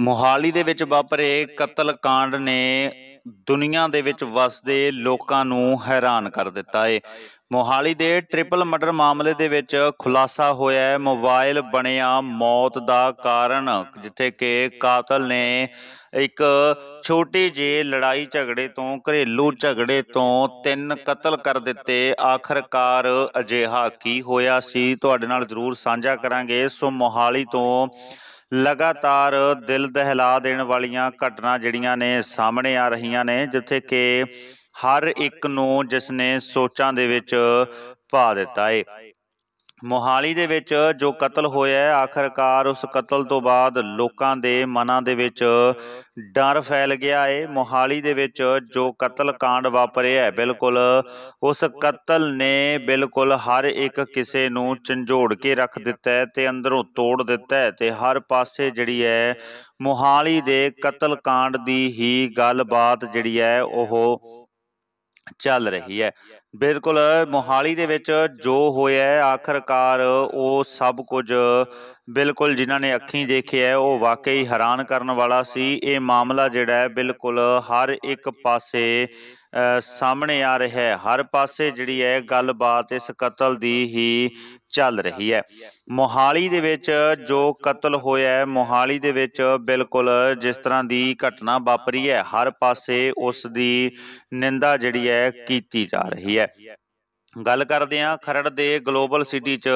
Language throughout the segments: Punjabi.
ਮੋਹਾਲੀ ਦੇ ਵਿੱਚ ਵਾਪਰੇ ਕਤਲकांड ਨੇ ਦੁਨੀਆ ਦੇ ਵਿੱਚ ਵਸਦੇ ਲੋਕਾਂ ਨੂੰ ਹੈਰਾਨ ਕਰ ਦਿੱਤਾ ਏ ਮੋਹਾਲੀ ਦੇ ਟ੍ਰਿਪਲ ਮਰਡਰ ਮਾਮਲੇ ਦੇ ਵਿੱਚ ਖੁਲਾਸਾ ਹੋਇਆ ਹੈ ਮੋਬਾਈਲ ਬਣਿਆ ਮੌਤ ਦਾ ਕਾਰਨ ਜਿੱਥੇ ਕਿ ਕਾਤਲ ਨੇ ਇੱਕ ਛੋਟੀ ਜਿਹੀ ਲੜਾਈ ਝਗੜੇ ਤੋਂ ਘਰੇਲੂ ਝਗੜੇ ਤੋਂ ਤਿੰਨ ਕਤਲ ਕਰ ਦਿੱਤੇ ਆਖਰਕਾਰ ਅਜਿਹਾ ਕੀ ਹੋਇਆ ਸੀ ਤੁਹਾਡੇ ਨਾਲ ਜ਼ਰੂਰ ਸਾਂਝਾ ਕਰਾਂਗੇ ਸੋ ਮੋਹਾਲੀ ਤੋਂ ਲਗਾਤਾਰ ਦਿਲ ਦਹਿਲਾ ਦੇਣ ਵਾਲੀਆਂ ਘਟਨਾ ਜਿਹੜੀਆਂ ਨੇ ਸਾਹਮਣੇ ਆ ਰਹੀਆਂ ਨੇ ਜਿੱਥੇ ਕਿ ਹਰ ਇੱਕ ਨੂੰ ਜਿਸ ਨੇ ਸੋਚਾਂ ਦੇ ਵਿੱਚ ਪਾ ਦਿੱਤਾ ਏ ਮੋਹਾਲੀ ਦੇ ਵਿੱਚ ਜੋ ਕਤਲ ਹੋਇਆ ਹੈ ਆਖਰਕਾਰ ਉਸ ਕਤਲ ਤੋਂ ਬਾਅਦ ਲੋਕਾਂ ਦੇ ਮਨਾਂ ਦੇ ਵਿੱਚ ਡਰ ਫੈਲ ਗਿਆ ਹੈ ਮੋਹਾਲੀ ਦੇ ਵਿੱਚ ਜੋ ਕਤਲ ਕਾਂਡ ਵਾਪਰਿਆ ਹੈ ਬਿਲਕੁਲ ਉਸ ਕਤਲ ਨੇ ਬਿਲਕੁਲ ਹਰ ਇੱਕ ਕਿਸੇ ਨੂੰ ਝੰਜੋੜ ਕੇ ਰੱਖ ਦਿੱਤਾ ਹੈ ਤੇ ਅੰਦਰੋਂ ਤੋੜ ਦਿੱਤਾ ਹੈ ਤੇ ਹਰ ਪਾਸੇ ਜਿਹੜੀ ਹੈ ਮੋਹਾਲੀ ਦੇ ਕਤਲ ਕਾਂਡ ਦੀ ਹੀ ਗੱਲਬਾਤ ਜਿਹੜੀ ਹੈ ਉਹ ਚੱਲ ਰਹੀ ਹੈ ਬਿਲਕੁਲ ਮੋਹਾਲੀ ਦੇ ਵਿੱਚ ਜੋ ਹੋਇਆ ਆਖਰਕਾਰ ਉਹ ਸਭ ਕੁਝ ਬਿਲਕੁਲ ਜਿਨ੍ਹਾਂ ਨੇ ਅੱਖੀਂ ਦੇਖਿਆ ਉਹ ਵਾਕਈ ਹੈਰਾਨ ਕਰਨ ਵਾਲਾ ਸੀ ਇਹ ਮਾਮਲਾ ਜਿਹੜਾ ਹੈ ਬਿਲਕੁਲ ਹਰ ਇੱਕ ਪਾਸੇ ਸਾਹਮਣੇ ਆ ਰਿਹਾ ਹੈ ਹਰ ਪਾਸੇ ਜਿਹੜੀ ਹੈ ਗੱਲਬਾਤ ਇਸ ਕਤਲ ਦੀ ਹੀ ਚੱਲ ਰਹੀ ਹੈ ਮੋਹਾਲੀ ਦੇ ਵਿੱਚ ਜੋ ਕਤਲ ਹੋਇਆ ਹੈ ਮੋਹਾਲੀ ਦੇ ਵਿੱਚ ਬਿਲਕੁਲ ਜਿਸ ਤਰ੍ਹਾਂ ਦੀ ਘਟਨਾ ਵਾਪਰੀ ਹੈ ਹਰ ਪਾਸੇ ਉਸ ਦੀ ਨਿੰਦਾ ਜਿਹੜੀ ਹੈ ਕੀਤੀ ਜਾ ਰਹੀ ਹੈ ਗੱਲ ਕਰਦੇ ਹਾਂ ਖਰੜ ਦੇ ਗਲੋਬਲ ਸਿਟੀ 'ਚ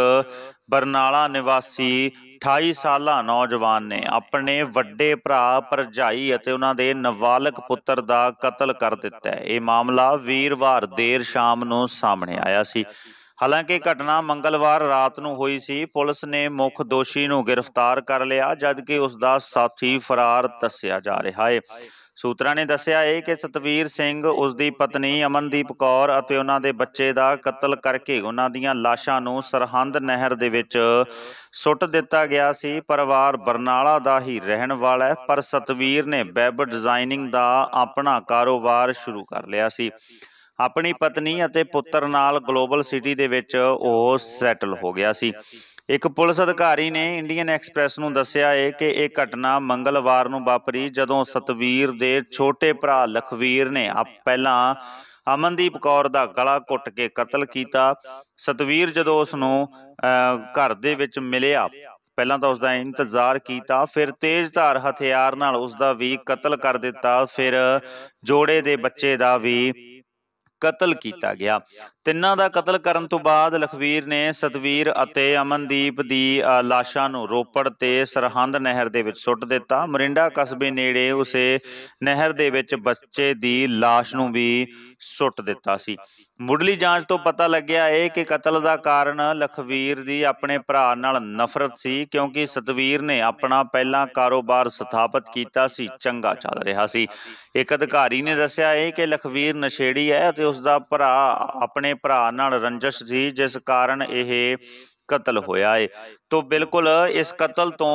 ਬਰਨਾਲਾ ਨਿਵਾਸੀ 28 ਸਾਲਾ ਨੌਜਵਾਨ ਨੇ ਆਪਣੇ ਵੱਡੇ ਭਰਾ ਪਰਜਾਈ ਅਤੇ ਉਹਨਾਂ ਦੇ ਨਵਾਲਕ ਪੁੱਤਰ ਦਾ ਕਤਲ ਕਰ ਦਿੱਤਾ ਹੈ ਇਹ ਮਾਮਲਾ ਵੀਰਵਾਰ ਦੇਰ ਸ਼ਾਮ ਨੂੰ ਸਾਹਮਣੇ ਆਇਆ ਸੀ ਹਾਲਾਂਕਿ ਘਟਨਾ ਮੰਗਲਵਾਰ ਰਾਤ ਨੂੰ ਹੋਈ ਸੀ ਪੁਲਿਸ ਨੇ ਮੁੱਖ ਦੋਸ਼ੀ ਨੂੰ ਗ੍ਰਿਫਤਾਰ ਕਰ ਲਿਆ ਜਦਕਿ ਉਸ ਦਾ ਸਾਥੀ ਫਰਾਰ ਦੱਸਿਆ ਜਾ ਰਿਹਾ ਹੈ ਸੂਤਰਾਂ ਨੇ ਦੱਸਿਆ ਹੈ ਕਿ ਸਤਵੀਰ ਸਿੰਘ ਉਸ ਦੀ ਪਤਨੀ ਅਮਨਦੀਪ ਕੌਰ ਅਤੇ ਉਹਨਾਂ ਦੇ ਬੱਚੇ ਦਾ ਕਤਲ ਕਰਕੇ ਉਹਨਾਂ ਦੀਆਂ ਲਾਸ਼ਾਂ ਨੂੰ ਸਰਹੰਦ ਨਹਿਰ ਦੇ ਵਿੱਚ ਸੁੱਟ ਦਿੱਤਾ ਗਿਆ ਸੀ ਪਰਿਵਾਰ ਬਰਨਾਲਾ ਦਾ ਹੀ ਰਹਿਣ ਵਾਲਾ ਹੈ ਪਰ ਸਤਵੀਰ ਨੇ ਵੈਬ ਡਿਜ਼ਾਈਨਿੰਗ ਦਾ ਆਪਣਾ ਕਾਰੋਬਾਰ ਸ਼ੁਰੂ ਕਰ ਲਿਆ ਸੀ ਆਪਣੀ ਪਤਨੀ ਅਤੇ ਪੁੱਤਰ ਨਾਲ ਗਲੋਬਲ ਸਿਟੀ ਦੇ ਵਿੱਚ ਉਹ ਸੈਟਲ ਹੋ ਗਿਆ ਸੀ ਇੱਕ ਪੁਲਿਸ ਅਧਿਕਾਰੀ ਨੇ ਇੰਡੀਅਨ ਐਕਸਪ੍ਰੈਸ ਨੂੰ ਦੱਸਿਆ ਹੈ ਕਿ ਇਹ ਘਟਨਾ ਮੰਗਲਵਾਰ ਨੂੰ ਵਾਪਰੀ ਜਦੋਂ ਸਤਵੀਰ ਦੇ ਛੋਟੇ ਭਰਾ ਲਖਵੀਰ ਨੇ ਪਹਿਲਾਂ ਅਮਨਦੀਪ ਕੌਰ ਦਾ ਗਲਾ ਘੁੱਟ ਕੇ ਕਤਲ ਕੀਤਾ ਸਤਵੀਰ ਜਦੋਂ ਉਸ ਨੂੰ ਘਰ ਦੇ ਵਿੱਚ ਮਿਲਿਆ ਪਹਿਲਾਂ ਤਾਂ ਉਸ ਦਾ ਇੰਤਜ਼ਾਰ ਕੀਤਾ ਫਿਰ ਤੇਜ਼ਧਾਰ ਹਥਿਆਰ ਨਾਲ ਉਸ ਦਾ ਵੀ ਕਤਲ ਕਰ ਦਿੱਤਾ ਫਿਰ ਜੋੜੇ ਦੇ ਬੱਚੇ ਦਾ ਵੀ ਕਤਲ ਕੀਤਾ ਗਿਆ ਤਿੰਨਾਂ ਦਾ ਕਤਲ ਕਰਨ ਤੋਂ ਬਾਅਦ ਲਖਵੀਰ ਨੇ ਸਤਵੀਰ ਅਤੇ ਅਮਨਦੀਪ ਦੀ ਲਾਸ਼ਾਂ ਨੂੰ ਰੋਪੜ ਤੇ ਸਰਹੰਦ ਨਹਿਰ ਦੇ ਵਿੱਚ ਸੁੱਟ ਦਿੱਤਾ ਮਰਿੰਡਾ ਕਸਬੇ ਨੇੜੇ ਉਸੇ ਨਹਿਰ ਦੇ ਵਿੱਚ ਬੱਚੇ ਦੀ ਲਾਸ਼ ਨੂੰ ਵੀ ਸੁੱਟ ਦਿੱਤਾ ਸੀ ਮੁੱਢਲੀ ਜਾਂਚ ਤੋਂ ਪਤਾ ਲੱਗਿਆ ਇਹ ਕਿ ਕਤਲ ਦਾ ਕਾਰਨ ਲਖਵੀਰ ਦੀ ਆਪਣੇ ਭਰਾ ਨਾਲ ਨਫ਼ਰਤ ਸੀ ਕਿਉਂਕਿ ਸਤਵੀਰ ਨੇ ਆਪਣਾ ਪਹਿਲਾ ਕਾਰੋਬਾਰ ਸਥਾਪਿਤ ਕੀਤਾ ਸੀ ਚੰਗਾ ਚੱਲ ਰਿਹਾ ਸੀ ਇੱਕ ਅਧਿਕਾਰੀ ਨੇ ਦੱਸਿਆ ਇਹ ਕਿ ਲਖਵੀਰ ਨਸ਼ੇੜੀ ਹੈ ਅਤੇ ਉਸ ਦਾ ਭਰਾ ਆਪਣੇ ਭਰਾ ਨਾਲ ਰੰਜਸ਼ ਸੀ ਜਿਸ ਕਾਰਨ ਇਹ ਕਤਲ ਹੋਇਆ ਹੈ ਤੋਂ ਬਿਲਕੁਲ ਇਸ ਕਤਲ ਤੋਂ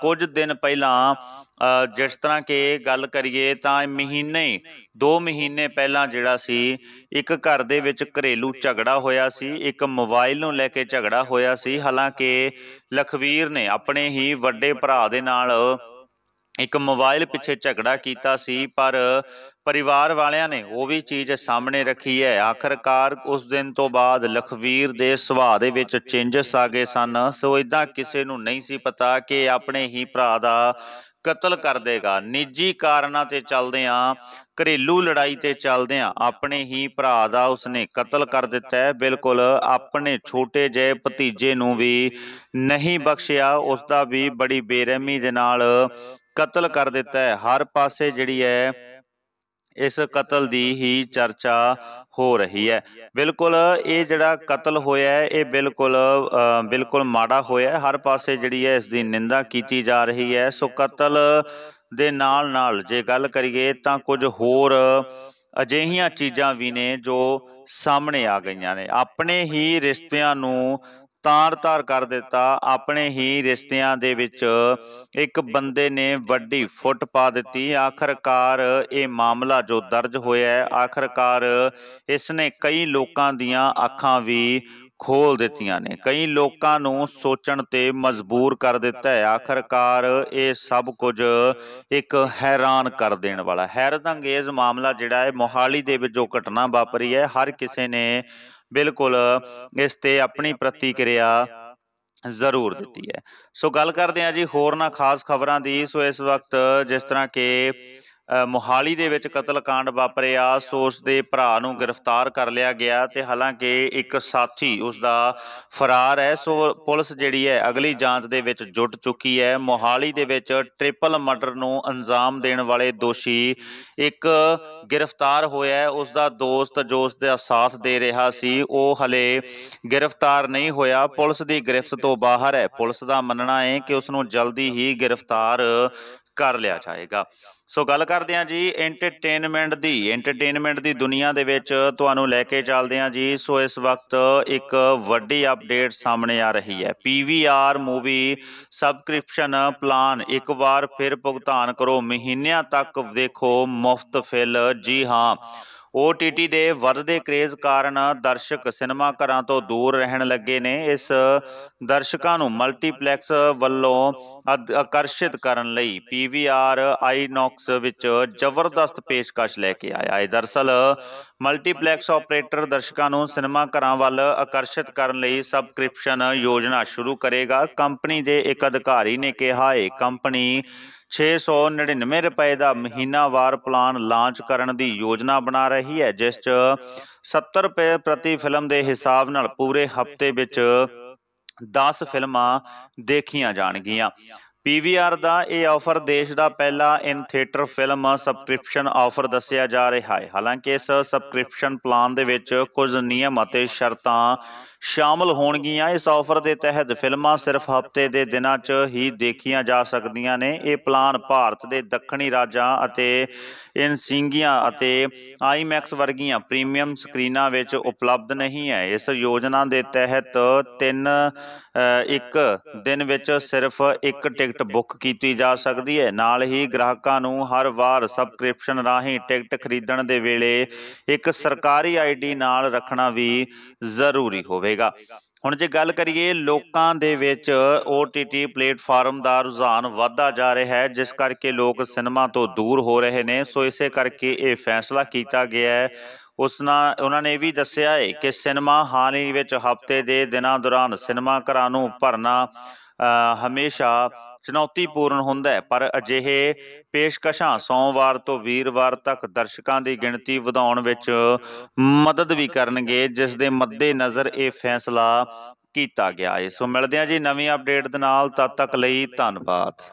ਕੁਝ ਦਿਨ ਪਹਿਲਾਂ ਜਿਸ ਤਰ੍ਹਾਂ ਕਿ ਗੱਲ ਕਰੀਏ ਤਾਂ ਮਹੀਨੇ 2 ਮਹੀਨੇ ਪਹਿਲਾਂ ਜਿਹੜਾ ਸੀ ਇੱਕ ਘਰ ਦੇ ਵਿੱਚ ਘਰੇਲੂ ਝਗੜਾ ਹੋਇਆ ਸੀ ਇੱਕ ਮੋਬਾਈਲ ਨੂੰ ਲੈ ਕੇ ਝਗੜਾ ਹੋਇਆ ਸੀ ਹਾਲਾਂਕਿ ਲਖਵੀਰ ਨੇ ਆਪਣੇ ਹੀ ਵੱਡੇ ਭਰਾ ਦੇ ਨਾਲ ਇੱਕ ਮੋਬਾਈਲ ਪਿੱਛੇ ਝਗੜਾ ਕੀਤਾ ਸੀ ਪਰ ਪਰਿਵਾਰ ਵਾਲਿਆਂ ਨੇ ਉਹ ਵੀ ਚੀਜ਼ ਸਾਹਮਣੇ ਰੱਖੀ ਹੈ ਆਖਰਕਾਰ ਉਸ ਦਿਨ ਤੋਂ ਬਾਅਦ ਲਖਵੀਰ ਦੇ ਸੁਭਾਅ ਦੇ ਵਿੱਚ ਚੇਂਜਸ ਆ ਗਏ ਸਨ ਸੋ ਇਦਾਂ ਕਿਸੇ ਨੂੰ ਨਹੀਂ ਸੀ ਪਤਾ ਕਿ ਆਪਣੇ ਹੀ ਭਰਾ ਦਾ ਕਤਲ ਕਰ ਦੇਗਾ ਨਿੱਜੀ ਕਾਰਨਾਂ ਤੇ ਚੱਲਦੇ ਆ ਘਰੇਲੂ ਲੜਾਈ ਤੇ ਚੱਲਦੇ ਆ ਆਪਣੇ ਹੀ ਭਰਾ ਦਾ ਉਸਨੇ ਕਤਲ ਕਰ ਦਿੱਤਾ ਬਿਲਕੁਲ ਆਪਣੇ ਛੋਟੇ ਜਿਹੇ ਭਤੀਜੇ ਨੂੰ ਵੀ ਨਹੀਂ ਬਖਸ਼ਿਆ ਉਸ ਦਾ ਵੀ ਬੜੀ ਬੇਰਹਿਮੀ ਦੇ ਨਾਲ ਕਤਲ ਕਰ ਦਿੱਤਾ ਹੈ ਹਰ ਪਾਸੇ ਜਿਹੜੀ ਹੈ ਇਸ ਕਤਲ ਦੀ ਹੀ ਚਰਚਾ ਹੋ ਰਹੀ ਹੈ ਬਿਲਕੁਲ ਇਹ ਜਿਹੜਾ ਕਤਲ ਹੋਇਆ ਹੈ ਇਹ ਬਿਲਕੁਲ ਬਿਲਕੁਲ ਮਾੜਾ ਹੋਇਆ ਹੈ ਹਰ ਪਾਸੇ ਜਿਹੜੀ ਹੈ ਇਸ ਦੀ ਨਿੰਦਾ ਕੀਤੀ ਜਾ ਰਹੀ ਹੈ ਸੋ ਕਤਲ ਦੇ ਨਾਲ ਨਾਲ ਜੇ ਗੱਲ ਕਰੀਏ ਤਾਂ ਕੁਝ ਹੋਰ ਅਜਿਹੀਆਂ ਚੀਜ਼ਾਂ ਵੀ ਨੇ ਜੋ ਸਾਹਮਣੇ ਆ ਗਈਆਂ ਨੇ ਆਪਣੇ ਹੀ ਰਿਸ਼ਤਿਆਂ ਨੂੰ ਤਾਰ-ਤਾਰ ਕਰ ਦਿੱਤਾ ਆਪਣੇ ਹੀ ਰਿਸ਼ਤਿਆਂ ਦੇ ਵਿੱਚ ਇੱਕ ਬੰਦੇ ਨੇ ਵੱਡੀ ਫੁੱਟ ਪਾ ਦਿੱਤੀ ਆਖਰਕਾਰ ਇਹ ਮਾਮਲਾ ਜੋ ਦਰਜ ਹੋਇਆ ਹੈ ਆਖਰਕਾਰ ਇਸ ਨੇ ਕਈ ਲੋਕਾਂ ਦੀਆਂ ਅੱਖਾਂ ਵੀ ਖੋਲ ਦਿੱਤੀਆਂ ਨੇ ਕਈ ਲੋਕਾਂ ਨੂੰ ਸੋਚਣ ਤੇ ਮਜਬੂਰ ਕਰ ਦਿੱਤਾ ਹੈ ਆਖਰਕਾਰ ਇਹ ਸਭ ਕੁਝ ਇੱਕ ਹੈਰਾਨ ਕਰ ਦੇਣ ਵਾਲਾ ਹੈਰਤ ਅੰਗੇਜ਼ ਮਾਮਲਾ ਜਿਹੜਾ ਹੈ ਮੋਹਾਲੀ ਦੇ ਵਿੱਚ ਜੋ ਘਟਨਾ ਵਾਪਰੀ ਹੈ ਹਰ ਕਿਸੇ ਨੇ ਬਿਲਕੁਲ ਇਸ ਤੇ ਆਪਣੀ ਪ੍ਰਤੀਕਿਰਿਆ ਜ਼ਰੂਰ ਦਿੱਤੀ ਹੈ ਸੋ ਗੱਲ ਕਰਦੇ ਆ ਜੀ ਹੋਰ ਨਾ ਖਾਸ ਖਬਰਾਂ ਦੀ ਸੋ ਇਸ ਵਕਤ ਜਿਸ ਤਰ੍ਹਾਂ ਕਿ ਮੋਹਾਲੀ ਦੇ ਵਿੱਚ ਕਤਲकांड ਵਾਪਰਿਆ ਸੋਸ ਦੇ ਭਰਾ ਨੂੰ ਗ੍ਰਿਫਤਾਰ ਕਰ ਲਿਆ ਗਿਆ ਤੇ ਹਾਲਾਂਕਿ ਇੱਕ ਸਾਥੀ ਉਸ ਦਾ ਫਰਾਰ ਹੈ ਸੋ ਪੁਲਿਸ ਜਿਹੜੀ ਹੈ ਅਗਲੀ ਜਾਂਚ ਦੇ ਵਿੱਚ ਜੁਟ ਚੁੱਕੀ ਹੈ ਮੋਹਾਲੀ ਦੇ ਵਿੱਚ ਟ੍ਰਿਪਲ ਮਰਡਰ ਨੂੰ ਅੰਜਾਮ ਦੇਣ ਵਾਲੇ ਦੋਸ਼ੀ ਇੱਕ ਗ੍ਰਿਫਤਾਰ ਹੋਇਆ ਹੈ ਉਸ ਦਾ ਦੋਸਤ ਜੋ ਉਸ ਦਾ ਸਾਥ ਦੇ ਰਿਹਾ ਸੀ ਉਹ ਹਲੇ ਗ੍ਰਿਫਤਾਰ ਨਹੀਂ ਹੋਇਆ ਪੁਲਿਸ ਦੀ ਗ੍ਰਿਫਤ ਤੋਂ ਬਾਹਰ ਹੈ ਪੁਲਿਸ ਦਾ ਮੰਨਣਾ ਹੈ ਕਿ ਉਸ ਨੂੰ ਜਲਦੀ ਹੀ ਗ੍ਰਿਫਤਾਰ ਕਰ ਲਿਆ ਜਾਏਗਾ ਸੋ ਗੱਲ ਕਰਦੇ ਆ ਜੀ ਐਂਟਰਟੇਨਮੈਂਟ ਦੀ ਐਂਟਰਟੇਨਮੈਂਟ ਦੀ ਦੁਨੀਆ ਦੇ ਵਿੱਚ ਤੁਹਾਨੂੰ ਲੈ ਕੇ ਚੱਲਦੇ ਆ ਜੀ ਸੋ ਇਸ ਵਕਤ ਇੱਕ ਵੱਡੀ ਅਪਡੇਟ ਸਾਹਮਣੇ ਆ ਰਹੀ ਹੈ ਪੀਵੀਆਰ ਮੂਵੀ ਸਬਸਕ੍ਰਿਪਸ਼ਨ ਪਲਾਨ ਇੱਕ ਵਾਰ ਫਿਰ ਭੁਗਤਾਨ ਕਰੋ ਮਹੀਨਿਆਂ ਤੱਕ ਦੇਖੋ ਮੁਫਤ ਫਿਲ ਜੀ ਹਾਂ OTT ਦੇ ਵੱਧਦੇ ਕ੍ਰੇਜ਼ ਕਾਰਨ ਦਰਸ਼ਕ ਸਿਨੇਮਾ ਘਰਾਂ ਤੋਂ ਦੂਰ ਰਹਿਣ ਲੱਗੇ ਨੇ ਇਸ ਦਰਸ਼ਕਾਂ ਨੂੰ ਮਲਟੀਪਲੈਕਸ ਵੱਲੋਂ ਆਕਰਸ਼ਿਤ ਕਰਨ ਲਈ PVR INOX ਵਿੱਚ ਜ਼ਬਰਦਸਤ ਪੇਸ਼ਕਸ਼ ਲੈ ਕੇ ਆਇਆ ਹੈ ਦਰਸਲ ਮਲਟੀਪਲੈਕਸ ਆਪਰੇਟਰ ਦਰਸ਼ਕਾਂ ਨੂੰ ਸਿਨੇਮਾ ਘਰਾਂ ਵੱਲ ਆਕਰਸ਼ਿਤ ਕਰਨ ਲਈ ਸਬਸਕ੍ਰਿਪਸ਼ਨ ਯੋਜਨਾ ਸ਼ੁਰੂ ਕਰੇਗਾ ਕੰਪਨੀ ਦੇ ਇੱਕ ਅਧਿਕਾਰੀ ਨੇ ਕਿਹਾ ਹੈ ਕੰਪਨੀ 699 ਰੁਪਏ ਦਾ ਮਹੀਨਾਵਾਰ ਪਲਾਨ ਲਾਂਚ ਕਰਨ ਦੀ ਯੋਜਨਾ ਬਣਾ ਰਹੀ ਹੈ ਜਿਸ 'ਚ 70 ਰੁਪਏ ਪ੍ਰਤੀ ਫਿਲਮ ਦੇ ਹਿਸਾਬ ਨਾਲ ਪੂਰੇ ਹਫਤੇ ਵਿੱਚ 10 ਫਿਲਮਾਂ ਦੇਖੀਆਂ ਜਾਣਗੀਆਂ ਪੀਵੀਆਰ ਦਾ ਇਹ ਆਫਰ ਦੇਸ਼ ਦਾ ਪਹਿਲਾ in theatre film subscription offer ਦੱਸਿਆ ਜਾ ਰਿਹਾ ਹੈ ਹਾਲਾਂਕਿ ਇਸ ਸਬਸਕ੍ਰਿਪਸ਼ਨ ਪਲਾਨ ਦੇ ਵਿੱਚ ਕੁਝ ਨਿਯਮ ਅਤੇ ਸ਼ਰਤਾਂ ਸ਼ਾਮਲ ਹੋਣਗੀਆਂ ਇਸ ਆਫਰ ਦੇ ਤਹਿਤ ਫਿਲਮਾਂ ਸਿਰਫ ਹਫ਼ਤੇ ਦੇ ਦਿਨਾਂ 'ਚ ਹੀ ਦੇਖੀਆਂ ਜਾ ਸਕਦੀਆਂ ਨੇ ਇਹ ਪਲਾਨ ਭਾਰਤ ਦੇ ਦੱਖਣੀ ਰਾਜਾਂ ਅਤੇ ਇਨਸਿੰਗੀਆਂ ਅਤੇ ਆਈਮੈਕਸ ਵਰਗੀਆਂ ਪ੍ਰੀਮੀਅਮ ਸਕਰੀਨਾਂ ਵਿੱਚ ਉਪਲਬਧ ਨਹੀਂ ਹੈ ਇਸ ਯੋਜਨਾ ਦੇ ਤਹਿਤ ਤਿੰਨ ਇੱਕ ਦਿਨ ਵਿੱਚ ਸਿਰਫ ਇੱਕ ਟਿਕਟ ਬੁੱਕ ਕੀਤੀ ਜਾ ਸਕਦੀ ਹੈ ਨਾਲ ਹੀ ਗ੍ਰਾਹਕਾਂ ਨੂੰ ਹਰ ਵਾਰ ਸਬਸਕ੍ਰਿਪਸ਼ਨ ਰਾਹੀਂ ਟਿਕਟ ਖਰੀਦਣ ਦੇ ਵੇਲੇ ਇੱਕ ਸਰਕਾਰੀ ਆਈਡੀ ਨਾਲ ਰੱਖਣਾ ਵੀ ਜ਼ਰੂਰੀ ਹੋਵੇਗਾ ਹੁਣ ਜੇ ਗੱਲ ਕਰੀਏ ਲੋਕਾਂ ਦੇ ਵਿੱਚ OTT ਪਲੇਟਫਾਰਮ ਦਾ ਰੁਝਾਨ ਵਧਦਾ ਜਾ ਰਿਹਾ ਹੈ ਜਿਸ ਕਰਕੇ ਲੋਕ ਸਿਨੇਮਾ ਤੋਂ ਦੂਰ ਹੋ ਰਹੇ ਨੇ ਸੋ ਇਸੇ ਕਰਕੇ ਇਹ ਫੈਸਲਾ ਕੀਤਾ ਗਿਆ ਹੈ ਉਸ ਨਾਲ ਉਹਨਾਂ ਨੇ ਵੀ ਦੱਸਿਆ ਹੈ ਕਿ ਸਿਨੇਮਾ ਹਾਲ ਹੀ ਵਿੱਚ ਹਫ਼ਤੇ ਦੇ ਦਿਨਾਂ ਦੌਰਾਨ ਸਿਨੇਮਾ ਘਰਾਂ ਨੂੰ ਭਰਨਾ ਹਮੇਸ਼ਾ ਚੁਣੌਤੀਪੂਰਨ ਹੁੰਦਾ ਹੈ ਪਰ ਅਜਿਹੇ ਪੇਸ਼ਕਸ਼ਾਂ ਸੋਮਵਾਰ ਤੋਂ ਵੀਰਵਾਰ ਤੱਕ ਦਰਸ਼ਕਾਂ ਦੀ ਗਿਣਤੀ ਵਧਾਉਣ ਵਿੱਚ ਮਦਦ ਵੀ ਕਰਨਗੇ ਜਿਸ ਦੇ ਮੱਦੇ ਨਜ਼ਰ ਇਹ ਫੈਸਲਾ ਕੀਤਾ ਗਿਆ ਹੈ ਸੋ ਮਿਲਦੇ ਹਾਂ ਜੀ ਨਵੀਂ ਅਪਡੇਟ ਦੇ ਨਾਲ ਤਦ ਤੱਕ ਲਈ ਧੰਨਵਾਦ